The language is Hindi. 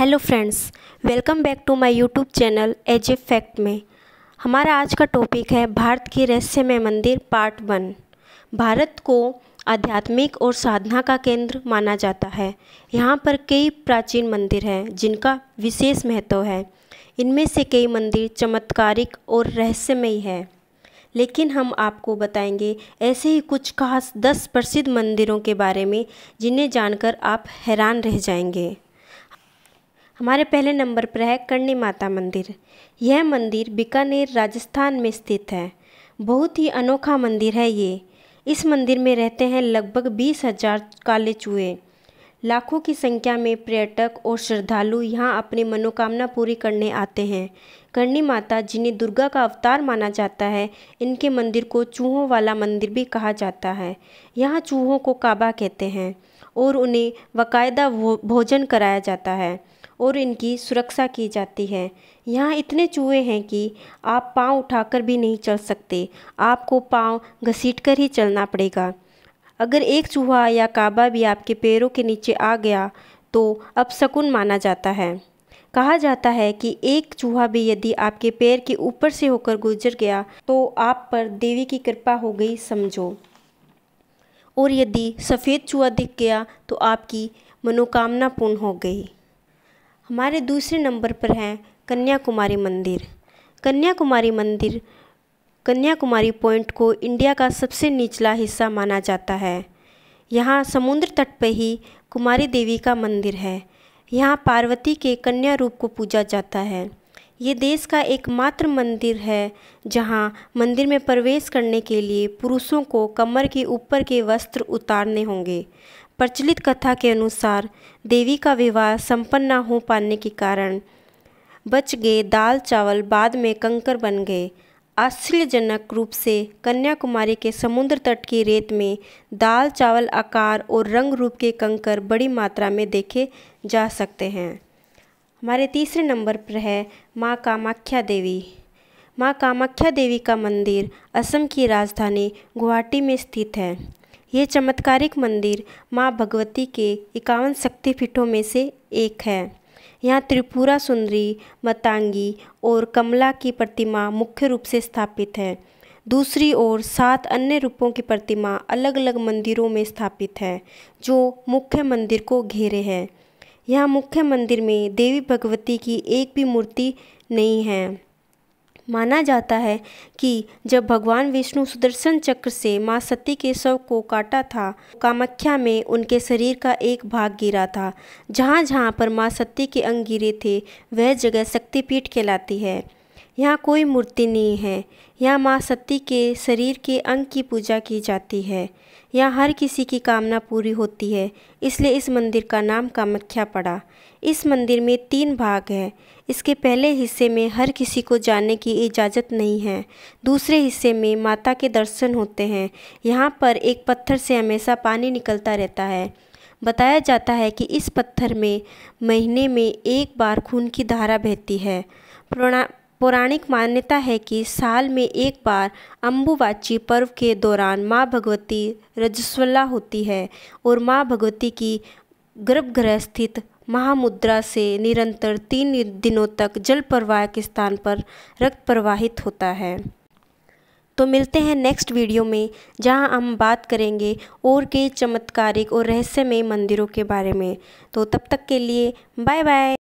hello friends welcome back to my YouTube channel as a fact में हमारा आज का टॉपिक है भारत की रहस्यमय मंदिर पार्ट वन भारत को आध्यात्मिक और साधना का केंद्र माना जाता है यहाँ पर कई प्राचीन मंदिर हैं जिनका विशेष महत्व है इनमें से कई मंदिर चमत्कारिक और रहस्यमय है लेकिन हम आपको बताएंगे ऐसे ही कुछ खास दस प्रसिद्ध मंदिरों के बारे में जिन्हें जानकर आप हैरान रह जाएंगे हमारे पहले नंबर पर है करणी माता मंदिर यह मंदिर बीकानेर राजस्थान में स्थित है बहुत ही अनोखा मंदिर है ये इस मंदिर में रहते हैं लगभग बीस हजार काले चूहे लाखों की संख्या में पर्यटक और श्रद्धालु यहाँ अपनी मनोकामना पूरी करने आते हैं करणी माता जिन्हें दुर्गा का अवतार माना जाता है इनके मंदिर को चूहों वाला मंदिर भी कहा जाता है यहाँ चूहों को काबा कहते हैं और उन्हें बाकायदा भोजन कराया जाता है और इनकी सुरक्षा की जाती है यहाँ इतने चूहे हैं कि आप पाँव उठाकर भी नहीं चल सकते आपको पाँव घसीटकर ही चलना पड़ेगा अगर एक चूहा या काबा भी आपके पैरों के नीचे आ गया तो अब शकुन माना जाता है कहा जाता है कि एक चूहा भी यदि आपके पैर के ऊपर से होकर गुजर गया तो आप पर देवी की कृपा हो गई समझो और यदि सफ़ेद चूहा दिख गया तो आपकी मनोकामना पूर्ण हो गई हमारे दूसरे नंबर पर हैं कन्याकुमारी मंदिर कन्याकुमारी मंदिर कन्याकुमारी पॉइंट को इंडिया का सबसे निचला हिस्सा माना जाता है यहाँ समुद्र तट पर ही कुमारी देवी का मंदिर है यहाँ पार्वती के कन्या रूप को पूजा जाता है ये देश का एकमात्र मंदिर है जहाँ मंदिर में प्रवेश करने के लिए पुरुषों को कमर के ऊपर के वस्त्र उतारने होंगे प्रचलित कथा के अनुसार देवी का विवाह संपन्न न हो पाने के कारण बच गए दाल चावल बाद में कंकर बन गए आश्चर्यजनक रूप से कन्याकुमारी के समुद्र तट की रेत में दाल चावल आकार और रंग रूप के कंकर बड़ी मात्रा में देखे जा सकते हैं हमारे तीसरे नंबर पर है माँ कामाख्या देवी माँ कामाख्या देवी का मंदिर असम की राजधानी गुवाहाटी में स्थित है ये चमत्कारिक मंदिर माँ भगवती के इक्यावन शक्तिपीठों में से एक है यहाँ त्रिपुरा सुंदरी मतांगी और कमला की प्रतिमा मुख्य रूप से स्थापित है दूसरी ओर सात अन्य रूपों की प्रतिमा अलग अलग मंदिरों में स्थापित है जो मुख्य मंदिर को घेरे है यहाँ मुख्य मंदिर में देवी भगवती की एक भी मूर्ति नहीं है माना जाता है कि जब भगवान विष्णु सुदर्शन चक्र से मां सती के शव को काटा था कामाख्या में उनके शरीर का एक भाग गिरा था जहाँ जहाँ पर मां सती के अंग गिरे थे वह जगह शक्तिपीठ कहलाती है यहाँ कोई मूर्ति नहीं है यहाँ माँ सती के शरीर के अंग की पूजा की जाती है यहाँ हर किसी की कामना पूरी होती है इसलिए इस मंदिर का नाम कामाख्या पड़ा इस मंदिर में तीन भाग है इसके पहले हिस्से में हर किसी को जाने की इजाज़त नहीं है दूसरे हिस्से में माता के दर्शन होते हैं यहाँ पर एक पत्थर से हमेशा पानी निकलता रहता है बताया जाता है कि इस पत्थर में महीने में एक बार खून की धारा बहती है पौराणिक मान्यता है कि साल में एक बार अम्बुवाची पर्व के दौरान माँ भगवती रजस्वला होती है और माँ भगवती की गर्भगृह स्थित महामुद्रा से निरंतर तीन दिनों तक जल प्रवाह के स्थान पर रक्त प्रवाहित होता है तो मिलते हैं नेक्स्ट वीडियो में जहां हम बात करेंगे और के चमत्कारिक और रहस्यमय मंदिरों के बारे में तो तब तक के लिए बाय बाय